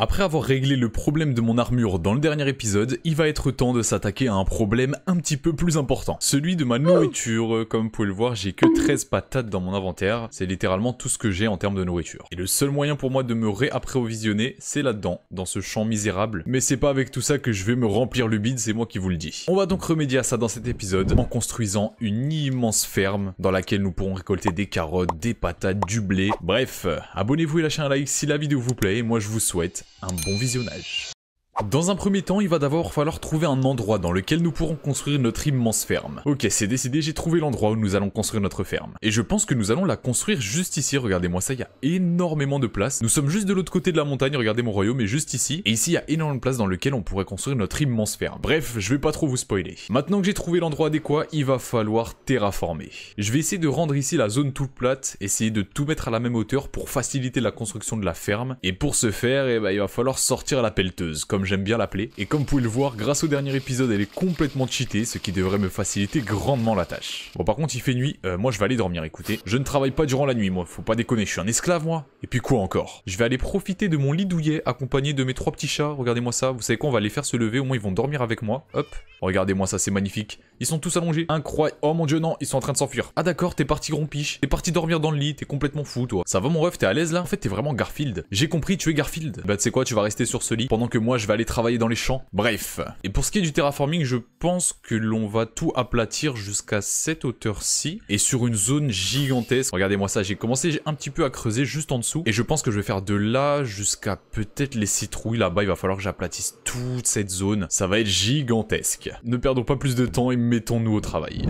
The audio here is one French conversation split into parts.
Après avoir réglé le problème de mon armure dans le dernier épisode, il va être temps de s'attaquer à un problème un petit peu plus important. Celui de ma nourriture. Comme vous pouvez le voir, j'ai que 13 patates dans mon inventaire. C'est littéralement tout ce que j'ai en termes de nourriture. Et le seul moyen pour moi de me réapprovisionner, c'est là-dedans, dans ce champ misérable. Mais c'est pas avec tout ça que je vais me remplir le bide, c'est moi qui vous le dis. On va donc remédier à ça dans cet épisode en construisant une immense ferme dans laquelle nous pourrons récolter des carottes, des patates, du blé. Bref, abonnez-vous et lâchez un like si la vidéo vous plaît. Et moi, je vous souhaite un bon visionnage. Dans un premier temps, il va d'abord falloir trouver un endroit dans lequel nous pourrons construire notre immense ferme. Ok, c'est décidé, j'ai trouvé l'endroit où nous allons construire notre ferme. Et je pense que nous allons la construire juste ici, regardez-moi ça, il y a énormément de place. Nous sommes juste de l'autre côté de la montagne, regardez mon royaume est juste ici. Et ici, il y a énormément de place dans lequel on pourrait construire notre immense ferme. Bref, je vais pas trop vous spoiler. Maintenant que j'ai trouvé l'endroit adéquat, il va falloir terraformer. Je vais essayer de rendre ici la zone toute plate, essayer de tout mettre à la même hauteur pour faciliter la construction de la ferme. Et pour ce faire, eh ben, il va falloir sortir la pelleteuse, comme j'aime bien l'appeler. Et comme vous pouvez le voir, grâce au dernier épisode, elle est complètement cheatée, ce qui devrait me faciliter grandement la tâche. Bon, par contre, il fait nuit, euh, moi je vais aller dormir, écoutez. Je ne travaille pas durant la nuit, moi, faut pas déconner, je suis un esclave, moi. Et puis quoi encore Je vais aller profiter de mon lit douillet, accompagné de mes trois petits chats, regardez-moi ça. Vous savez quoi, on va les faire se lever, au moins ils vont dormir avec moi. Hop, regardez-moi ça, c'est magnifique. Ils sont tous allongés, incroyable. Oh mon dieu, non, ils sont en train de s'enfuir. Ah d'accord, t'es parti grompiche, t'es parti dormir dans le lit, t'es complètement fou, toi. Ça va mon ref, t'es à l'aise là En fait, t'es vraiment Garfield. J'ai compris, tu es Garfield. Bah tu quoi, tu vas rester sur ce lit pendant que moi je vais travailler dans les champs. Bref. Et pour ce qui est du terraforming, je pense que l'on va tout aplatir jusqu'à cette hauteur-ci et sur une zone gigantesque. Regardez-moi ça, j'ai commencé un petit peu à creuser juste en dessous et je pense que je vais faire de là jusqu'à peut-être les citrouilles là-bas. Il va falloir que j'aplatisse toute cette zone. Ça va être gigantesque. Ne perdons pas plus de temps et mettons-nous au travail.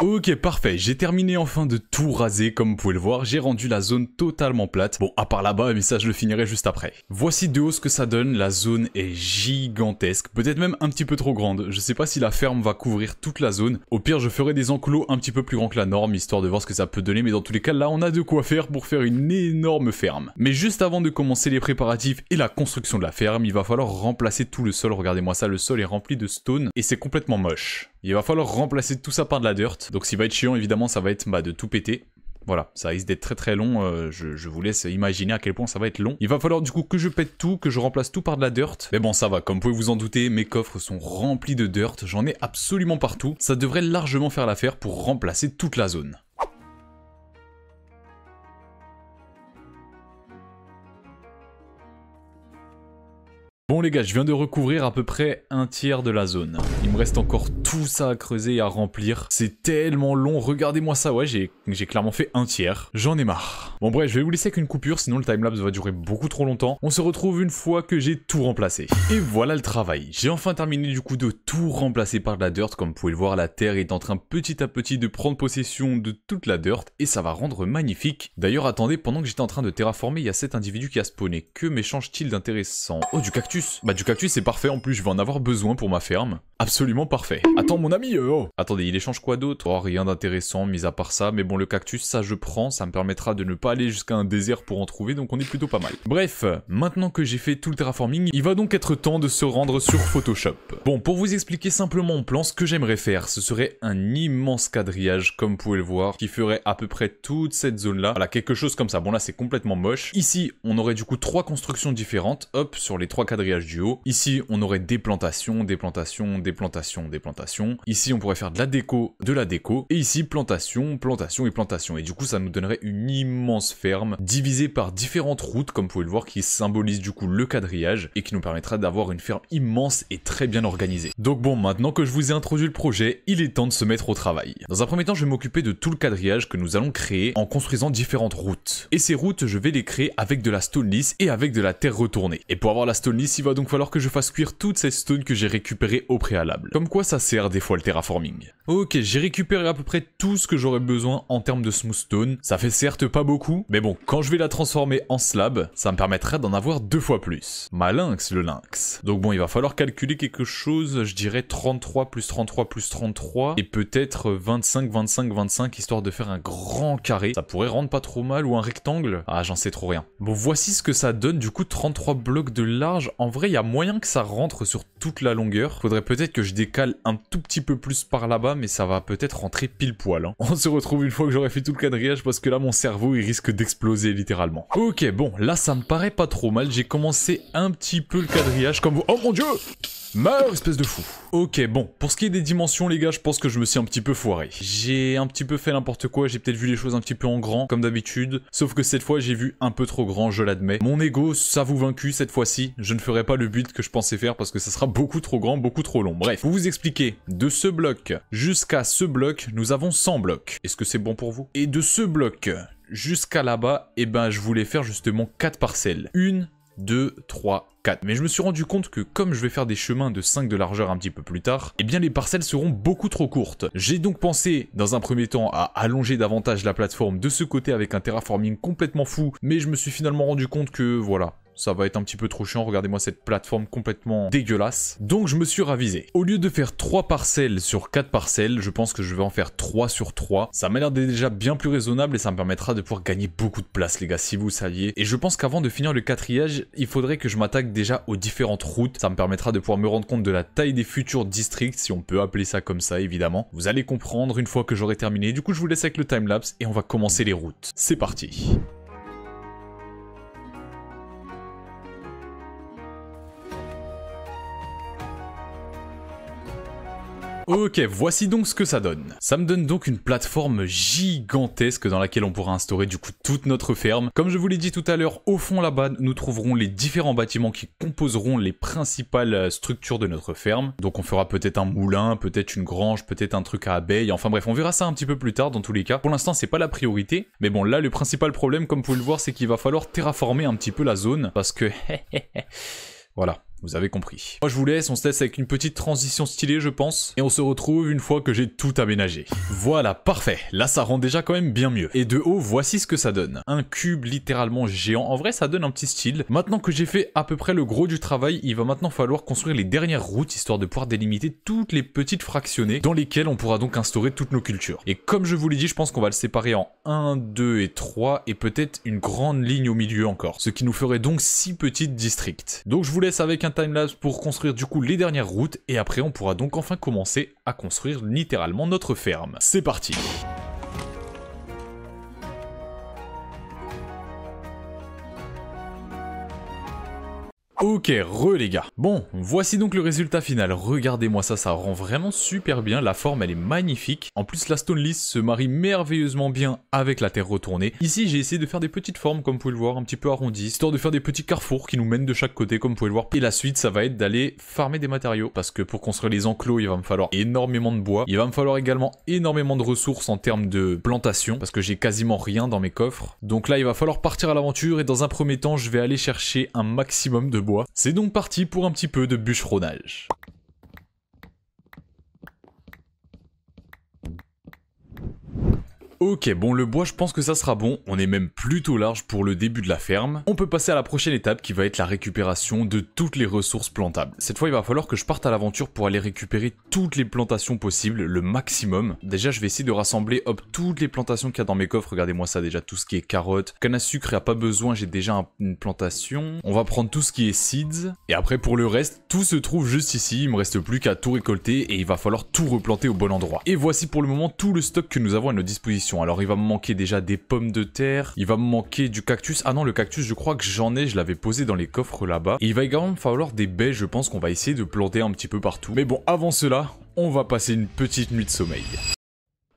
Ok parfait, j'ai terminé enfin de tout raser comme vous pouvez le voir, j'ai rendu la zone totalement plate. Bon à part là-bas mais ça je le finirai juste après. Voici de haut ce que ça donne, la zone est gigantesque, peut-être même un petit peu trop grande. Je sais pas si la ferme va couvrir toute la zone, au pire je ferai des enclos un petit peu plus grands que la norme histoire de voir ce que ça peut donner mais dans tous les cas là on a de quoi faire pour faire une énorme ferme. Mais juste avant de commencer les préparatifs et la construction de la ferme, il va falloir remplacer tout le sol, regardez-moi ça, le sol est rempli de stone et c'est complètement moche. Il va falloir remplacer tout ça par de la dirt. Donc s'il va être chiant, évidemment, ça va être bah, de tout péter. Voilà, ça risque d'être très très long, euh, je, je, vous laisse imaginer à quel point ça va être long. Il va falloir du coup que je pète tout, que je remplace tout par de la dirt. Mais bon ça va, comme vous pouvez vous en douter, mes coffres sont remplis de dirt, j'en ai absolument partout. Ça devrait largement faire l'affaire pour remplacer toute la zone. Bon les gars, je viens de recouvrir à peu près un tiers de la zone. Il me reste encore tout ça à creuser et à remplir. C'est tellement long, regardez-moi ça, ouais, j'ai clairement fait un tiers. J'en ai marre. Bon bref, je vais vous laisser avec une coupure, sinon le time-lapse va durer beaucoup trop longtemps. On se retrouve une fois que j'ai tout remplacé. Et voilà le travail. J'ai enfin terminé du coup de tout remplacer par de la dirt. Comme vous pouvez le voir, la terre est en train petit à petit de prendre possession de toute la dirt et ça va rendre magnifique. D'ailleurs, attendez, pendant que j'étais en train de terraformer, il y a cet individu qui a spawné. Que m'échange-t-il d'intéressant Oh, du cactus bah du cactus c'est parfait en plus, je vais en avoir besoin pour ma ferme. Absolument parfait. Attends mon ami, euh, oh. Attendez, il échange quoi d'autre Oh rien d'intéressant, mis à part ça, mais bon le cactus ça je prends, ça me permettra de ne pas aller jusqu'à un désert pour en trouver, donc on est plutôt pas mal. Bref, maintenant que j'ai fait tout le terraforming, il va donc être temps de se rendre sur Photoshop. Bon, pour vous expliquer simplement mon plan, ce que j'aimerais faire, ce serait un immense quadrillage, comme vous pouvez le voir, qui ferait à peu près toute cette zone-là. Voilà, quelque chose comme ça. Bon là c'est complètement moche. Ici, on aurait du coup trois constructions différentes, hop, sur les trois quadrillages du haut. Ici, on aurait des plantations, des plantations, des plantations, des plantations. Ici, on pourrait faire de la déco, de la déco. Et ici, plantation, plantation et plantation. Et du coup, ça nous donnerait une immense ferme divisée par différentes routes, comme vous pouvez le voir, qui symbolise du coup le quadrillage et qui nous permettra d'avoir une ferme immense et très bien organisée. Donc bon, maintenant que je vous ai introduit le projet, il est temps de se mettre au travail. Dans un premier temps, je vais m'occuper de tout le quadrillage que nous allons créer en construisant différentes routes. Et ces routes, je vais les créer avec de la stone lisse et avec de la terre retournée. Et pour avoir la stone lisse, il va donc falloir que je fasse cuire toutes ces stones que j'ai récupérées au préalable. Comme quoi ça sert des fois le terraforming. Ok, j'ai récupéré à peu près tout ce que j'aurais besoin en termes de smooth stone. Ça fait certes pas beaucoup, mais bon, quand je vais la transformer en slab, ça me permettra d'en avoir deux fois plus. Ma lynx, le lynx. Donc bon, il va falloir calculer quelque chose, je dirais 33 plus 33 plus 33, et peut-être 25, 25, 25, histoire de faire un grand carré. Ça pourrait rendre pas trop mal, ou un rectangle. Ah, j'en sais trop rien. Bon, voici ce que ça donne, du coup, 33 blocs de large en en vrai, il y a moyen que ça rentre sur toute la longueur. Faudrait peut-être que je décale un tout petit peu plus par là-bas, mais ça va peut-être rentrer pile poil. Hein. On se retrouve une fois que j'aurai fait tout le quadrillage, parce que là, mon cerveau, il risque d'exploser littéralement. Ok, bon, là, ça me paraît pas trop mal. J'ai commencé un petit peu le quadrillage, comme vous... Oh mon dieu Meurs, espèce de fou. Ok, bon, pour ce qui est des dimensions, les gars, je pense que je me suis un petit peu foiré. J'ai un petit peu fait n'importe quoi, j'ai peut-être vu les choses un petit peu en grand, comme d'habitude. Sauf que cette fois, j'ai vu un peu trop grand, je l'admets. Mon ego, ça vous vaincu cette fois-ci. Je ne ferai pas le but que je pensais faire parce que ça sera beaucoup trop grand, beaucoup trop long. Bref, pour vous expliquer, de ce bloc jusqu'à ce bloc, nous avons 100 blocs. Est-ce que c'est bon pour vous Et de ce bloc jusqu'à là-bas, et eh ben je voulais faire justement 4 parcelles. Une 2, 3, 4. Mais je me suis rendu compte que comme je vais faire des chemins de 5 de largeur un petit peu plus tard, eh bien les parcelles seront beaucoup trop courtes. J'ai donc pensé dans un premier temps à allonger davantage la plateforme de ce côté avec un terraforming complètement fou, mais je me suis finalement rendu compte que voilà, ça va être un petit peu trop chiant, regardez-moi cette plateforme complètement dégueulasse. Donc je me suis ravisé. Au lieu de faire 3 parcelles sur 4 parcelles, je pense que je vais en faire 3 sur 3. Ça m'a l'air déjà bien plus raisonnable et ça me permettra de pouvoir gagner beaucoup de place les gars, si vous saviez. Et je pense qu'avant de finir le quatrième, il faudrait que je m'attaque déjà aux différentes routes. Ça me permettra de pouvoir me rendre compte de la taille des futurs districts, si on peut appeler ça comme ça évidemment. Vous allez comprendre une fois que j'aurai terminé. Du coup je vous laisse avec le timelapse et on va commencer les routes. C'est parti Ok, voici donc ce que ça donne. Ça me donne donc une plateforme gigantesque dans laquelle on pourra instaurer du coup toute notre ferme. Comme je vous l'ai dit tout à l'heure, au fond là-bas, nous trouverons les différents bâtiments qui composeront les principales euh, structures de notre ferme. Donc on fera peut-être un moulin, peut-être une grange, peut-être un truc à abeilles. Enfin bref, on verra ça un petit peu plus tard dans tous les cas. Pour l'instant, c'est pas la priorité. Mais bon, là, le principal problème, comme vous pouvez le voir, c'est qu'il va falloir terraformer un petit peu la zone parce que... voilà. Vous avez compris. Moi je vous laisse, on se laisse avec une petite transition stylée je pense, et on se retrouve une fois que j'ai tout aménagé. Voilà, parfait. Là ça rend déjà quand même bien mieux. Et de haut, voici ce que ça donne. Un cube littéralement géant. En vrai ça donne un petit style. Maintenant que j'ai fait à peu près le gros du travail, il va maintenant falloir construire les dernières routes histoire de pouvoir délimiter toutes les petites fractionnées dans lesquelles on pourra donc instaurer toutes nos cultures. Et comme je vous l'ai dit, je pense qu'on va le séparer en 1, 2 et 3 et peut-être une grande ligne au milieu encore. Ce qui nous ferait donc 6 petites districts. Donc je vous laisse avec un Time timelapse pour construire du coup les dernières routes et après on pourra donc enfin commencer à construire littéralement notre ferme. C'est parti Ok, re les gars. Bon, voici donc le résultat final. Regardez-moi ça, ça rend vraiment super bien. La forme, elle est magnifique. En plus, la Stone List se marie merveilleusement bien avec la terre retournée. Ici, j'ai essayé de faire des petites formes, comme vous pouvez le voir, un petit peu arrondies, histoire de faire des petits carrefours qui nous mènent de chaque côté, comme vous pouvez le voir. Et la suite, ça va être d'aller farmer des matériaux, parce que pour construire les enclos, il va me falloir énormément de bois. Il va me falloir également énormément de ressources en termes de plantation, parce que j'ai quasiment rien dans mes coffres. Donc là, il va falloir partir à l'aventure, et dans un premier temps, je vais aller chercher un maximum de bois c'est donc parti pour un petit peu de bûcheronnage. Ok, bon, le bois, je pense que ça sera bon. On est même plutôt large pour le début de la ferme. On peut passer à la prochaine étape qui va être la récupération de toutes les ressources plantables. Cette fois, il va falloir que je parte à l'aventure pour aller récupérer toutes les plantations possibles, le maximum. Déjà, je vais essayer de rassembler, hop, toutes les plantations qu'il y a dans mes coffres. Regardez-moi ça déjà, tout ce qui est carottes, canne à sucre, il n'y a pas besoin, j'ai déjà une plantation. On va prendre tout ce qui est seeds. Et après, pour le reste, tout se trouve juste ici. Il me reste plus qu'à tout récolter et il va falloir tout replanter au bon endroit. Et voici pour le moment tout le stock que nous avons à notre disposition alors il va me manquer déjà des pommes de terre, il va me manquer du cactus. Ah non, le cactus, je crois que j'en ai, je l'avais posé dans les coffres là-bas. Et il va également me falloir des baies, je pense qu'on va essayer de planter un petit peu partout. Mais bon, avant cela, on va passer une petite nuit de sommeil.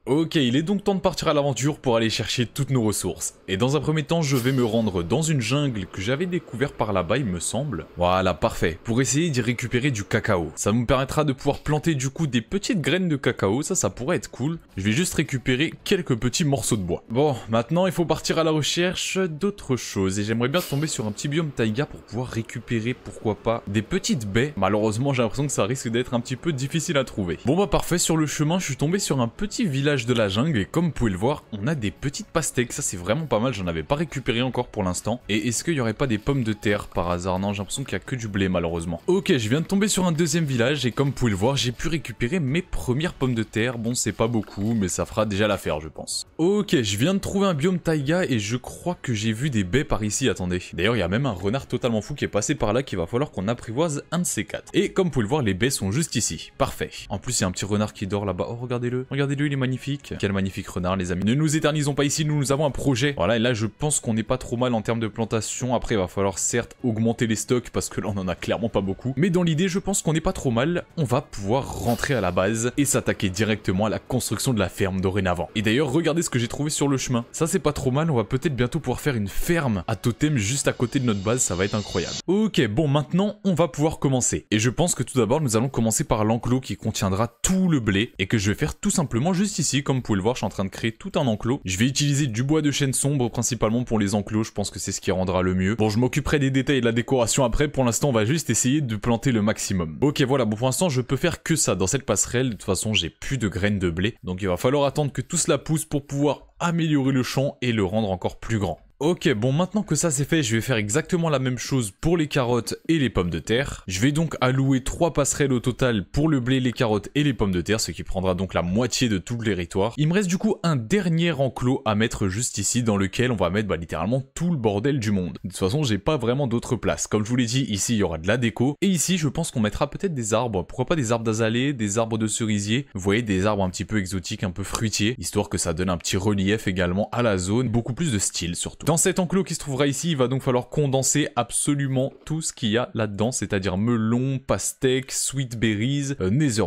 Ok, il est donc temps de partir à l'aventure pour aller chercher toutes nos ressources. Et dans un premier temps, je vais me rendre dans une jungle que j'avais découvert par là-bas, il me semble. Voilà, parfait. Pour essayer d'y récupérer du cacao. Ça me permettra de pouvoir planter du coup des petites graines de cacao, ça, ça pourrait être cool. Je vais juste récupérer quelques petits morceaux de bois. Bon, maintenant, il faut partir à la recherche d'autres choses. Et j'aimerais bien tomber sur un petit biome taïga pour pouvoir récupérer, pourquoi pas, des petites baies. Malheureusement, j'ai l'impression que ça risque d'être un petit peu difficile à trouver. Bon bah parfait, sur le chemin, je suis tombé sur un petit village de la jungle et comme vous pouvez le voir, on a des petites pastèques. Ça c'est vraiment pas mal, j'en avais pas récupéré encore pour l'instant. Et est-ce qu'il y aurait pas des pommes de terre par hasard Non, j'ai l'impression qu'il y a que du blé malheureusement. Ok, je viens de tomber sur un deuxième village et comme vous pouvez le voir, j'ai pu récupérer mes premières pommes de terre. Bon, c'est pas beaucoup, mais ça fera déjà l'affaire je pense. Ok, je viens de trouver un biome taïga et je crois que j'ai vu des baies par ici, attendez. D'ailleurs, il y a même un renard totalement fou qui est passé par là qu'il va falloir qu'on apprivoise un de ces quatre. Et comme vous pouvez le voir, les baies sont juste ici. Parfait. En plus, il y a un petit renard qui dort là-bas. Oh, regardez-le. Regardez-le, il est magnifique. Quel magnifique renard, les amis. Ne nous éternisons pas ici, nous, nous avons un projet. Voilà, et là, je pense qu'on n'est pas trop mal en termes de plantation. Après, il va falloir certes augmenter les stocks parce que là, on en a clairement pas beaucoup. Mais dans l'idée, je pense qu'on n'est pas trop mal. On va pouvoir rentrer à la base et s'attaquer directement à la construction de la ferme dorénavant. Et d'ailleurs, regardez ce que j'ai trouvé sur le chemin. Ça, c'est pas trop mal. On va peut-être bientôt pouvoir faire une ferme à totem juste à côté de notre base. Ça va être incroyable. Ok, bon, maintenant, on va pouvoir commencer. Et je pense que tout d'abord, nous allons commencer par l'enclos qui contiendra tout le blé et que je vais faire tout simplement juste ici comme vous pouvez le voir, je suis en train de créer tout un enclos. Je vais utiliser du bois de chêne sombre principalement pour les enclos, je pense que c'est ce qui rendra le mieux. Bon, je m'occuperai des détails de la décoration après, pour l'instant on va juste essayer de planter le maximum. Ok voilà, bon pour l'instant je peux faire que ça dans cette passerelle, de toute façon j'ai plus de graines de blé, donc il va falloir attendre que tout cela pousse pour pouvoir améliorer le champ et le rendre encore plus grand. Ok, bon maintenant que ça c'est fait, je vais faire exactement la même chose pour les carottes et les pommes de terre. Je vais donc allouer trois passerelles au total pour le blé, les carottes et les pommes de terre, ce qui prendra donc la moitié de tout le territoire. Il me reste du coup un dernier enclos à mettre juste ici, dans lequel on va mettre bah, littéralement tout le bordel du monde. De toute façon, j'ai pas vraiment d'autres place. Comme je vous l'ai dit, ici il y aura de la déco, et ici je pense qu'on mettra peut-être des arbres. Pourquoi pas des arbres d'azalée, des arbres de cerisier, vous voyez des arbres un petit peu exotiques, un peu fruitiers, histoire que ça donne un petit relief également à la zone, beaucoup plus de style surtout. Dans cet enclos qui se trouvera ici, il va donc falloir condenser absolument tout ce qu'il y a là-dedans, c'est-à-dire melon, pastèque, sweet berries, euh, nether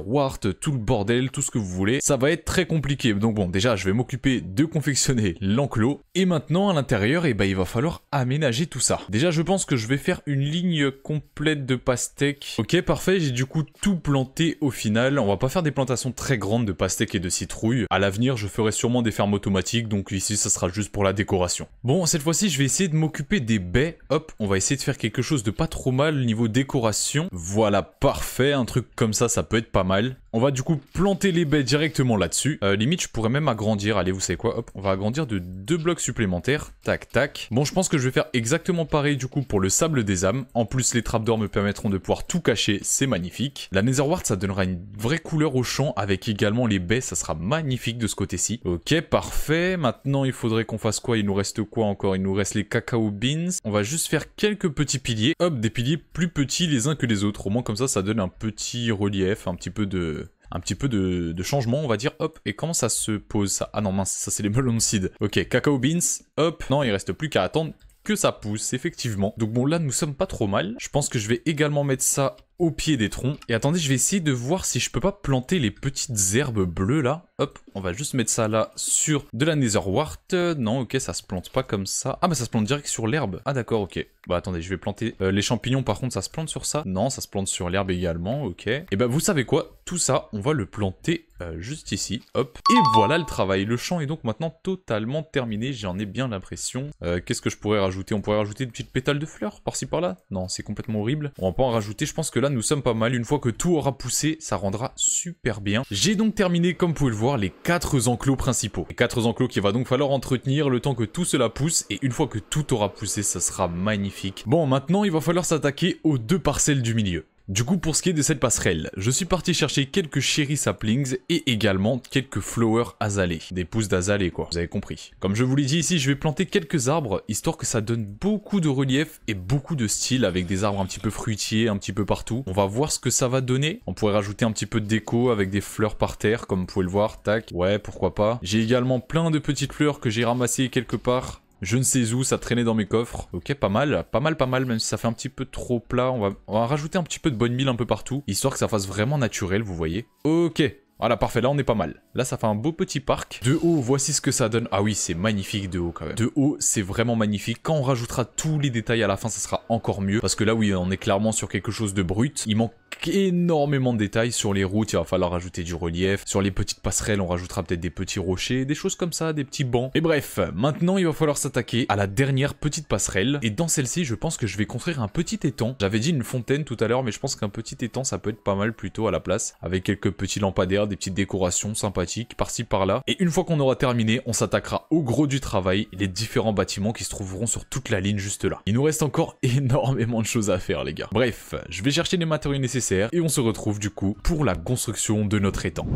tout le bordel, tout ce que vous voulez. Ça va être très compliqué. Donc bon, déjà, je vais m'occuper de confectionner l'enclos. Et maintenant, à l'intérieur, eh ben, il va falloir aménager tout ça. Déjà, je pense que je vais faire une ligne complète de pastèque. Ok, parfait, j'ai du coup tout planté au final. On va pas faire des plantations très grandes de pastèque et de citrouille. À l'avenir, je ferai sûrement des fermes automatiques, donc ici, ça sera juste pour la décoration. Bon, cette fois-ci, je vais essayer de m'occuper des baies. Hop, on va essayer de faire quelque chose de pas trop mal niveau décoration. Voilà, parfait. Un truc comme ça, ça peut être pas mal. On va du coup planter les baies directement là-dessus. Euh, limite, je pourrais même agrandir. Allez, vous savez quoi Hop, on va agrandir de deux blocs supplémentaires. Tac, tac. Bon, je pense que je vais faire exactement pareil du coup pour le sable des âmes. En plus, les trappes d'or me permettront de pouvoir tout cacher. C'est magnifique. La netherward, ça donnera une vraie couleur au champ avec également les baies. Ça sera magnifique de ce côté-ci. Ok, parfait. Maintenant, il faudrait qu'on fasse quoi Il nous reste quoi encore Il nous reste les cacao beans. On va juste faire quelques petits piliers. Hop, des piliers plus petits les uns que les autres. Au moins, comme ça, ça donne un petit relief, un petit peu de un petit peu de, changement, on va dire. Hop, et comment ça se pose ça Ah non, mince, ça c'est les melons seeds. Ok, cacao beans, hop. Non, il reste plus qu'à attendre que ça pousse, effectivement. Donc bon, là, nous sommes pas trop mal. Je pense que je vais également mettre ça au pied des troncs. Et attendez, je vais essayer de voir si je peux pas planter les petites herbes bleues là. Hop, on va juste mettre ça là sur de la netherwart. Non, ok, ça se plante pas comme ça. Ah bah ça se plante direct sur l'herbe. Ah d'accord, ok. Bah attendez, je vais planter euh, les champignons par contre, ça se plante sur ça Non, ça se plante sur l'herbe également, ok. Et bah vous savez quoi Tout ça, on va le planter euh, juste ici, hop. Et voilà le travail. Le champ est donc maintenant totalement terminé, j'en ai bien l'impression. Euh, qu'est-ce que je pourrais rajouter On pourrait rajouter des petites pétales de fleurs par-ci par-là Non, c'est complètement horrible. On va pas en rajouter, je pense que là nous sommes pas mal. Une fois que tout aura poussé, ça rendra super bien. J'ai donc terminé, comme vous pouvez le voir, les quatre enclos principaux. Les quatre enclos qu'il va donc falloir entretenir le temps que tout cela pousse. Et une fois que tout aura poussé, ça sera magnifique. Bon, maintenant, il va falloir s'attaquer aux deux parcelles du milieu. Du coup, pour ce qui est de cette passerelle, je suis parti chercher quelques Cherry Saplings et également quelques flowers Azalées. Des pousses d'azalées quoi, vous avez compris. Comme je vous l'ai dit ici, je vais planter quelques arbres, histoire que ça donne beaucoup de relief et beaucoup de style avec des arbres un petit peu fruitiers, un petit peu partout. On va voir ce que ça va donner. On pourrait rajouter un petit peu de déco avec des fleurs par terre, comme vous pouvez le voir, tac. Ouais, pourquoi pas. J'ai également plein de petites fleurs que j'ai ramassées quelque part je ne sais où, ça traînait dans mes coffres. Ok, pas mal, pas mal, pas mal, même si ça fait un petit peu trop plat. On va, rajouter un petit peu de bonne mille un peu partout, histoire que ça fasse vraiment naturel, vous voyez. Ok, voilà, parfait, là on est pas mal. Là ça fait un beau petit parc. De haut, voici ce que ça donne. Ah oui, c'est magnifique de haut quand même. De haut, c'est vraiment magnifique. Quand on rajoutera tous les détails à la fin, ça sera encore mieux. Parce que là oui, on est clairement sur quelque chose de brut. Il manque énormément de détails sur les routes, il va falloir rajouter du relief, sur les petites passerelles on rajoutera peut-être des petits rochers, des choses comme ça, des petits bancs. Et bref, maintenant il va falloir s'attaquer à la dernière petite passerelle, et dans celle-ci je pense que je vais construire un petit étang. J'avais dit une fontaine tout à l'heure, mais je pense qu'un petit étang ça peut être pas mal plutôt à la place, avec quelques petits lampadaires, des petites décorations sympathiques, par-ci par-là. Et une fois qu'on aura terminé, on s'attaquera au gros du travail, les différents bâtiments qui se trouveront sur toute la ligne juste là. Il nous reste encore énormément de choses à faire les gars. Bref, je vais chercher les matériaux nécessaires et on se retrouve du coup pour la construction de notre étang.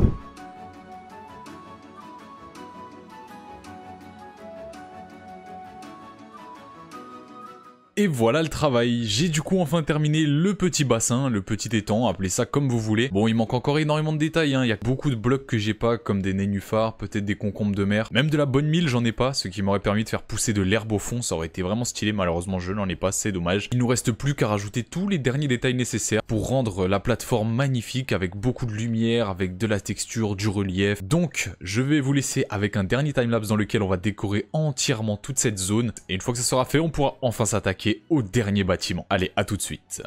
Et voilà le travail, j'ai du coup enfin terminé le petit bassin, le petit étang, appelez ça comme vous voulez. Bon il manque encore énormément de détails, hein. il y a beaucoup de blocs que j'ai pas, comme des nénuphars, peut-être des concombres de mer, même de la bonne mille j'en ai pas, ce qui m'aurait permis de faire pousser de l'herbe au fond, ça aurait été vraiment stylé, malheureusement je n'en ai pas, c'est dommage. Il nous reste plus qu'à rajouter tous les derniers détails nécessaires pour rendre la plateforme magnifique, avec beaucoup de lumière, avec de la texture, du relief. Donc je vais vous laisser avec un dernier timelapse dans lequel on va décorer entièrement toute cette zone, et une fois que ça sera fait on pourra enfin s'attaquer au dernier bâtiment. Allez, à tout de suite.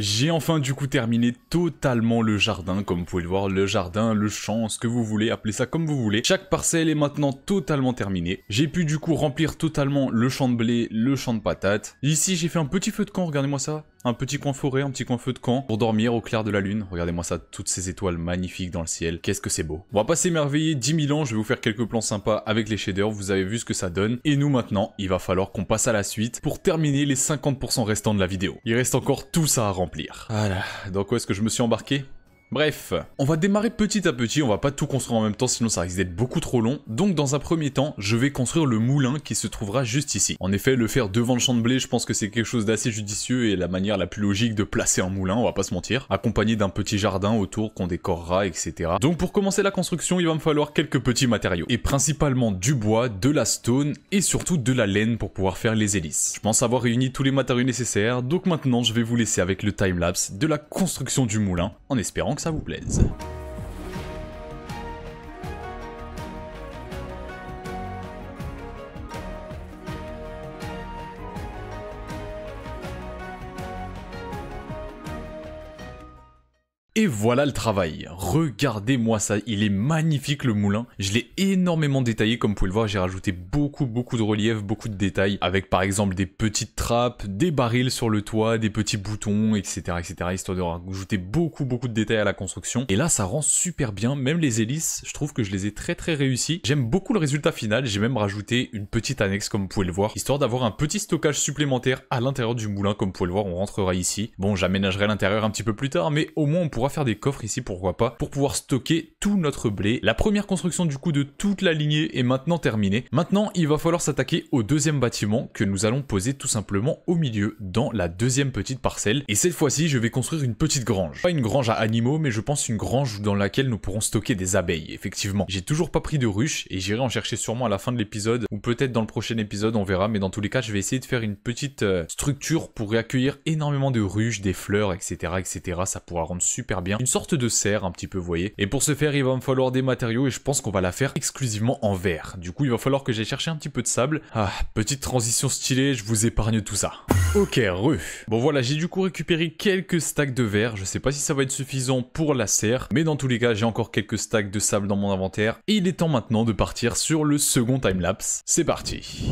J'ai enfin du coup terminé totalement le jardin, comme vous pouvez le voir, le jardin, le champ, ce que vous voulez, appelez ça comme vous voulez. Chaque parcelle est maintenant totalement terminée. J'ai pu du coup remplir totalement le champ de blé, le champ de patates. Ici j'ai fait un petit feu de camp, regardez-moi ça un petit coin forêt, un petit coin feu de camp, pour dormir au clair de la lune. Regardez-moi ça, toutes ces étoiles magnifiques dans le ciel. Qu'est-ce que c'est beau. On va pas s'émerveiller 10 000 ans, je vais vous faire quelques plans sympas avec les shaders, vous avez vu ce que ça donne. Et nous maintenant, il va falloir qu'on passe à la suite pour terminer les 50% restants de la vidéo. Il reste encore tout ça à remplir. Voilà, dans quoi est-ce que je me suis embarqué Bref, on va démarrer petit à petit, on va pas tout construire en même temps sinon ça risque d'être beaucoup trop long. Donc dans un premier temps, je vais construire le moulin qui se trouvera juste ici. En effet, le faire devant le champ de blé, je pense que c'est quelque chose d'assez judicieux et la manière la plus logique de placer un moulin, on va pas se mentir, accompagné d'un petit jardin autour qu'on décorera, etc. Donc pour commencer la construction, il va me falloir quelques petits matériaux. Et principalement du bois, de la stone et surtout de la laine pour pouvoir faire les hélices. Je pense avoir réuni tous les matériaux nécessaires, donc maintenant je vais vous laisser avec le timelapse de la construction du moulin, en espérant que ça vous plaise. Et voilà le travail. Regardez-moi ça, il est magnifique le moulin. Je l'ai énormément détaillé comme vous pouvez le voir, j'ai rajouté beaucoup beaucoup de reliefs, beaucoup de détails avec par exemple des petites trappes, des barils sur le toit, des petits boutons, etc. etc. histoire de rajouter beaucoup beaucoup de détails à la construction. Et là ça rend super bien, même les hélices, je trouve que je les ai très très réussies. J'aime beaucoup le résultat final, j'ai même rajouté une petite annexe comme vous pouvez le voir, histoire d'avoir un petit stockage supplémentaire à l'intérieur du moulin comme vous pouvez le voir, on rentrera ici. Bon j'aménagerai l'intérieur un petit peu plus tard, mais au moins on pourra faire des coffres ici, pourquoi pas, pour pouvoir stocker tout notre blé. La première construction du coup de toute la lignée est maintenant terminée. Maintenant, il va falloir s'attaquer au deuxième bâtiment que nous allons poser tout simplement au milieu, dans la deuxième petite parcelle. Et cette fois-ci, je vais construire une petite grange. Pas une grange à animaux, mais je pense une grange dans laquelle nous pourrons stocker des abeilles, effectivement. J'ai toujours pas pris de ruche et j'irai en chercher sûrement à la fin de l'épisode ou peut-être dans le prochain épisode, on verra. Mais dans tous les cas, je vais essayer de faire une petite euh, structure pour réaccueillir énormément de ruches, des fleurs, etc. etc. Ça pourra rendre super bien. Une sorte de serre un petit peu, vous voyez. Et pour ce faire, il va me falloir des matériaux et je pense qu'on va la faire exclusivement en verre. Du coup, il va falloir que j'aille chercher un petit peu de sable. Ah, petite transition stylée, je vous épargne tout ça. Ok, re. Bon voilà, j'ai du coup récupéré quelques stacks de verre. Je sais pas si ça va être suffisant pour la serre, mais dans tous les cas, j'ai encore quelques stacks de sable dans mon inventaire. Et il est temps maintenant de partir sur le second timelapse. C'est parti.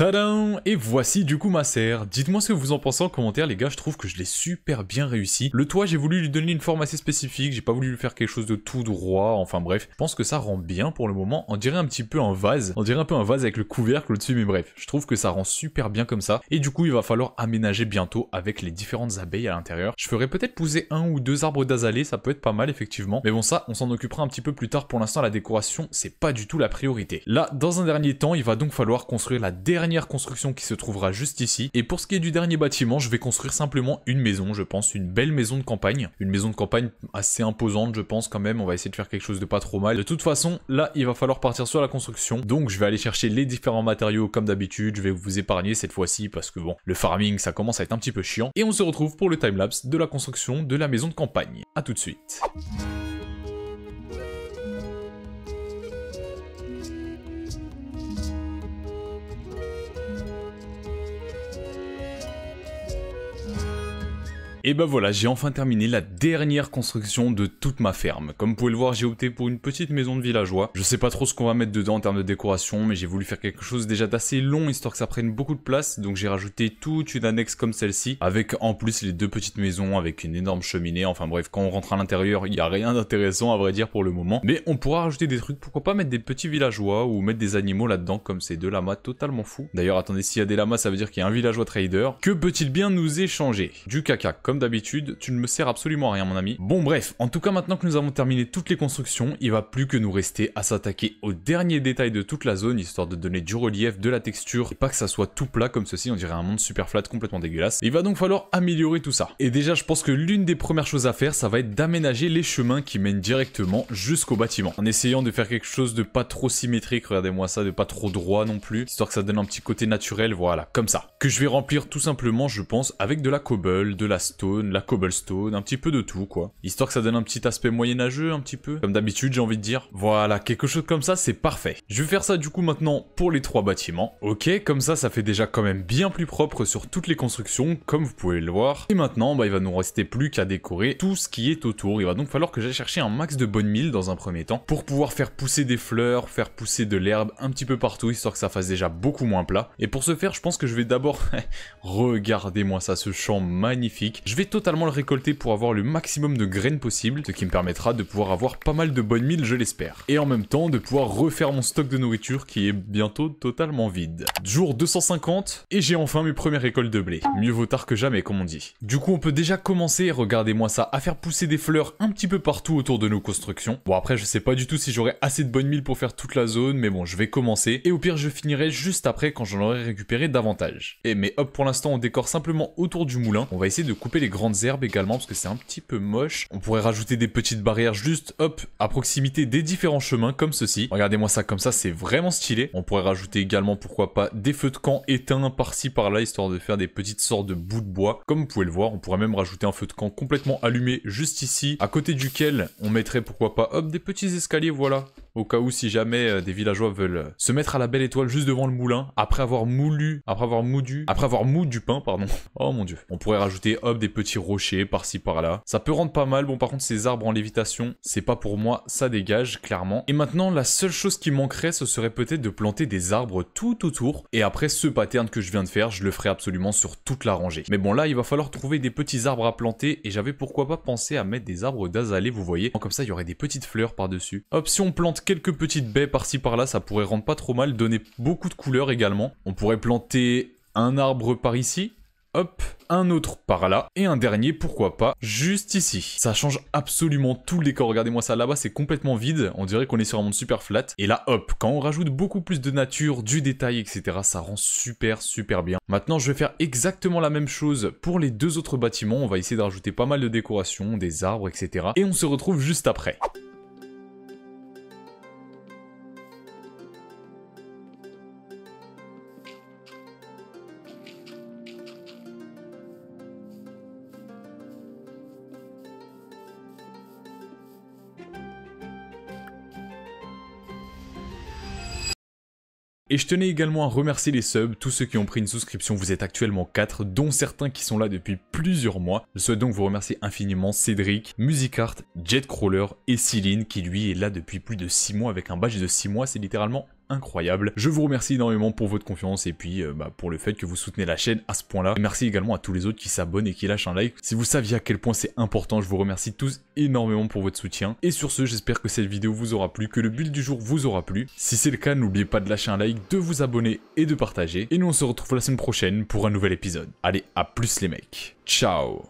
Tadam Et voici du coup ma serre. Dites-moi ce que vous en pensez en commentaire les gars, je trouve que je l'ai super bien réussi. Le toit, j'ai voulu lui donner une forme assez spécifique, j'ai pas voulu lui faire quelque chose de tout droit, enfin bref. Je pense que ça rend bien pour le moment, on dirait un petit peu un vase, on dirait un peu un vase avec le couvercle au-dessus, mais bref. Je trouve que ça rend super bien comme ça. Et du coup, il va falloir aménager bientôt avec les différentes abeilles à l'intérieur. Je ferai peut-être pousser un ou deux arbres d'azalée, ça peut être pas mal effectivement. Mais bon ça, on s'en occupera un petit peu plus tard. Pour l'instant, la décoration, c'est pas du tout la priorité. Là, dans un dernier temps, il va donc falloir construire la dernière construction qui se trouvera juste ici. Et pour ce qui est du dernier bâtiment, je vais construire simplement une maison, je pense, une belle maison de campagne. Une maison de campagne assez imposante, je pense, quand même. On va essayer de faire quelque chose de pas trop mal. De toute façon, là, il va falloir partir sur la construction. Donc, je vais aller chercher les différents matériaux comme d'habitude. Je vais vous épargner cette fois-ci parce que bon, le farming, ça commence à être un petit peu chiant. Et on se retrouve pour le timelapse de la construction de la maison de campagne. à tout de suite. Et ben voilà, j'ai enfin terminé la dernière construction de toute ma ferme. Comme vous pouvez le voir, j'ai opté pour une petite maison de villageois. Je sais pas trop ce qu'on va mettre dedans en termes de décoration, mais j'ai voulu faire quelque chose déjà d'assez long, histoire que ça prenne beaucoup de place. Donc j'ai rajouté toute une annexe comme celle-ci, avec en plus les deux petites maisons, avec une énorme cheminée. Enfin bref, quand on rentre à l'intérieur, il n'y a rien d'intéressant à vrai dire pour le moment. Mais on pourra rajouter des trucs, pourquoi pas mettre des petits villageois ou mettre des animaux là-dedans, comme ces deux lamas totalement fous. D'ailleurs, attendez, s'il y a des lamas, ça veut dire qu'il y a un villageois trader. Que peut-il bien nous échanger Du caca, comme d'habitude, tu ne me sers absolument à rien mon ami. Bon bref, en tout cas maintenant que nous avons terminé toutes les constructions, il va plus que nous rester à s'attaquer au dernier détails de toute la zone, histoire de donner du relief, de la texture, et pas que ça soit tout plat comme ceci, on dirait un monde super flat complètement dégueulasse. Il va donc falloir améliorer tout ça. Et déjà je pense que l'une des premières choses à faire, ça va être d'aménager les chemins qui mènent directement jusqu'au bâtiment. En essayant de faire quelque chose de pas trop symétrique, regardez-moi ça, de pas trop droit non plus, histoire que ça donne un petit côté naturel, voilà, comme ça. Que je vais remplir tout simplement, je pense, avec de la cobble, de la stone, la cobblestone, un petit peu de tout quoi. Histoire que ça donne un petit aspect moyenâgeux un petit peu, comme d'habitude j'ai envie de dire. Voilà, quelque chose comme ça c'est parfait. Je vais faire ça du coup maintenant pour les trois bâtiments. Ok, comme ça ça fait déjà quand même bien plus propre sur toutes les constructions comme vous pouvez le voir. Et maintenant bah, il va nous rester plus qu'à décorer tout ce qui est autour. Il va donc falloir que j'aille chercher un max de bonne mille dans un premier temps pour pouvoir faire pousser des fleurs, faire pousser de l'herbe un petit peu partout histoire que ça fasse déjà beaucoup moins plat. Et pour ce faire je pense que je vais d'abord... Regardez-moi ça, ce champ magnifique. Je vais totalement le récolter pour avoir le maximum de graines possible, ce qui me permettra de pouvoir avoir pas mal de bonnes milles, je l'espère. Et en même temps, de pouvoir refaire mon stock de nourriture qui est bientôt totalement vide. Jour 250, et j'ai enfin mes premières récoltes de blé. Mieux vaut tard que jamais, comme on dit. Du coup, on peut déjà commencer, regardez-moi ça, à faire pousser des fleurs un petit peu partout autour de nos constructions. Bon, après, je sais pas du tout si j'aurai assez de bonnes milles pour faire toute la zone, mais bon, je vais commencer. Et au pire, je finirai juste après quand j'en aurai récupéré davantage. Et mais hop, pour l'instant, on décore simplement autour du moulin. On va essayer de couper les grandes herbes également parce que c'est un petit peu moche. On pourrait rajouter des petites barrières juste, hop, à proximité des différents chemins comme ceci. Regardez-moi ça comme ça, c'est vraiment stylé. On pourrait rajouter également, pourquoi pas, des feux de camp éteints par-ci par-là, histoire de faire des petites sortes de bouts de bois. Comme vous pouvez le voir, on pourrait même rajouter un feu de camp complètement allumé juste ici, à côté duquel on mettrait, pourquoi pas, hop, des petits escaliers, voilà, au cas où si jamais euh, des villageois veulent euh, se mettre à la belle étoile juste devant le moulin, après avoir moulu, après avoir moudu, après avoir mou du pain, pardon. Oh mon dieu. On pourrait rajouter, hop, des petits rochers par-ci par-là. Ça peut rendre pas mal. Bon, par contre, ces arbres en lévitation, c'est pas pour moi. Ça dégage, clairement. Et maintenant, la seule chose qui manquerait, ce serait peut-être de planter des arbres tout autour. Et après, ce pattern que je viens de faire, je le ferai absolument sur toute la rangée. Mais bon, là, il va falloir trouver des petits arbres à planter. Et j'avais pourquoi pas pensé à mettre des arbres d'azalée, vous voyez. Comme ça, il y aurait des petites fleurs par-dessus. Option plante quelques petites baies par-ci par-là, ça pourrait rendre pas trop mal, donner beaucoup de couleurs également. On pourrait planter un arbre par ici, hop, un autre par là, et un dernier, pourquoi pas, juste ici. Ça change absolument tout le décor, regardez-moi ça, là-bas c'est complètement vide, on dirait qu'on est sur un monde super flat, et là hop, quand on rajoute beaucoup plus de nature, du détail, etc., ça rend super super bien. Maintenant je vais faire exactement la même chose pour les deux autres bâtiments, on va essayer de rajouter pas mal de décorations, des arbres, etc., et on se retrouve juste après. Et je tenais également à remercier les subs, tous ceux qui ont pris une souscription, vous êtes actuellement 4, dont certains qui sont là depuis plusieurs mois. Je souhaite donc vous remercier infiniment Cédric, Musicart, Jetcrawler et Céline qui lui est là depuis plus de 6 mois avec un badge de 6 mois, c'est littéralement incroyable. Je vous remercie énormément pour votre confiance et puis euh, bah, pour le fait que vous soutenez la chaîne à ce point-là. Merci également à tous les autres qui s'abonnent et qui lâchent un like. Si vous saviez à quel point c'est important, je vous remercie tous énormément pour votre soutien. Et sur ce, j'espère que cette vidéo vous aura plu, que le build du jour vous aura plu. Si c'est le cas, n'oubliez pas de lâcher un like, de vous abonner et de partager. Et nous, on se retrouve la semaine prochaine pour un nouvel épisode. Allez, à plus les mecs. Ciao